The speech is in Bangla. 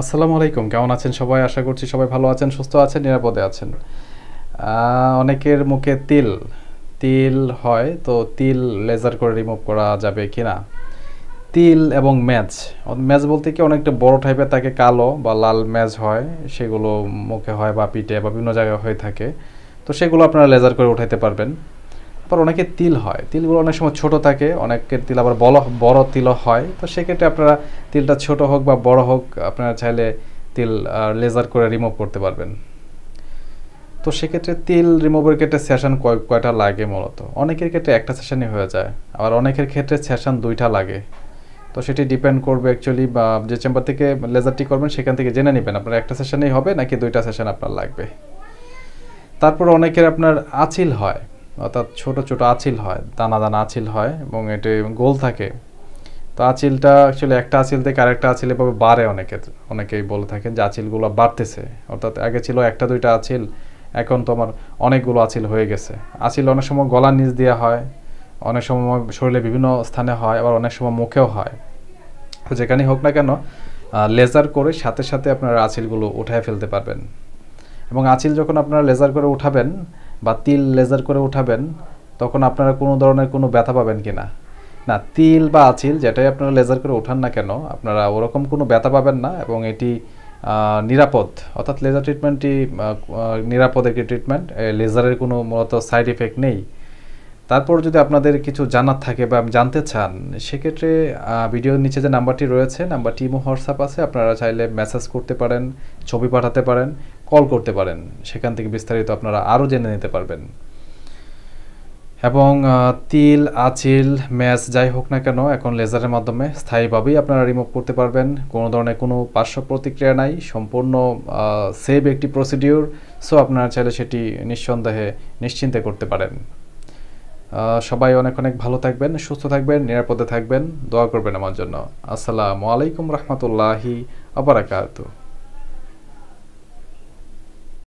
আসসালামু আলাইকুম কেমন আছেন সবাই আশা করছি সবাই ভালো আছেন সুস্থ আছেন নিরাপদে আছেন অনেকের মুখে তিল তিল হয় তো তিল লেজার করে রিমুভ করা যাবে কি না তিল এবং ম্যাচ ম্যাচ বলতে কি অনেকটা বড় টাইপের তাকে কালো বা লাল ম্যাচ হয় সেগুলো মুখে হয় বা পিঠে বা বিভিন্ন জায়গায় হয়ে থাকে তো সেগুলো আপনারা লেজার করে উঠাইতে পারবেন আবার অনেকে তিল হয় তিলগুলো অনেক সময় ছোট থাকে অনেকের তিল আবার বড় বড় তিলও হয় তো সেক্ষেত্রে আপনারা তিলটা ছোট হোক বা বড় হোক আপনারা চাইলে তিল লেজার করে রিমুভ করতে পারবেন তো সেক্ষেত্রে তিল রিমুভের ক্ষেত্রে সেশন কয়টা লাগে মূলত অনেকের ক্ষেত্রে একটা সেশনই হয়ে যায় আবার অনেকের ক্ষেত্রে সেশন দুইটা লাগে তো সেটি ডিপেন্ড করবে অ্যাকচুয়ালি বা যে চেম্বার থেকে লেজারটি করবেন সেখান থেকে জেনে নেবেন আপনার একটা সেশনেই হবে নাকি দুইটা সেশন আপনার লাগবে তারপর অনেকের আপনার আছিল হয় অর্থাৎ ছোট ছোট আঁচিল হয় দানা দানা আঁচিল হয় এবং এটি গোল থাকে তো আঁচিলটা অ্যাকচুয়ালি একটা আঁচিল থেকে আরেকটা আঁচিল এভাবে বাড়ে অনেকে অনেকেই বলে থাকেন যে আঁচিলগুলো বাড়তেছে অর্থাৎ আগে ছিল একটা দুইটা আঁচিল এখন তোমার অনেকগুলো আঁচিল হয়ে গেছে আঁচিল অনেক সময় গলার নিচ দিয়ে হয় অনেক সময় শরীরে বিভিন্ন স্থানে হয় আবার অনেক সময় মুখেও হয় তো যেখানেই হোক না কেন লেজার করে সাথে সাথে আপনারা আঁচিলগুলো উঠায় ফেলতে পারবেন এবং আঁচিল যখন আপনারা লেজার করে উঠাবেন বা তিল লেজার করে উঠাবেন তখন আপনারা কোনো ধরনের কোনো ব্যথা পাবেন কি না না তিল বা আছিল যেটাই আপনারা লেজার করে ওঠান না কেন আপনারা ওরকম কোনো ব্যথা পাবেন না এবং এটি নিরাপদ অর্থাৎ লেজার ট্রিটমেন্টটি নিরাপদ একটি ট্রিটমেন্ট লেজারের কোনো মূলত সাইড এফেক্ট নেই তারপর যদি আপনাদের কিছু জানার থাকে বা জানতে চান সেক্ষেত্রে ভিডিওর নিচে যে নাম্বারটি রয়েছে নাম্বারটি ইমো হোয়াটসঅ্যাপ আছে আপনারা চাইলে মেসেজ করতে পারেন ছবি পাঠাতে পারেন কল করতে পারেন সেখান থেকে বিস্তারিত আপনারা আরও জেনে নিতে পারবেন এবং তিল আচিল ম্যাচ যাই হোক না কেন এখন লেজারের মাধ্যমে স্থায়ীভাবেই আপনারা রিমুভ করতে পারবেন কোনো ধরনের কোনো পার্শ্ব প্রতিক্রিয়া নাই সম্পূর্ণ সেভ একটি প্রসিডিউর সো আপনারা চাইলে সেটি নিঃসন্দেহে নিশ্চিন্তে করতে পারেন সবাই অনেক অনেক ভালো থাকবেন সুস্থ থাকবেন নিরাপদে থাকবেন দোয়া করবেন আমার জন্য আসসালামু আলাইকুম রহমতুল্লাহি আবরাকাতু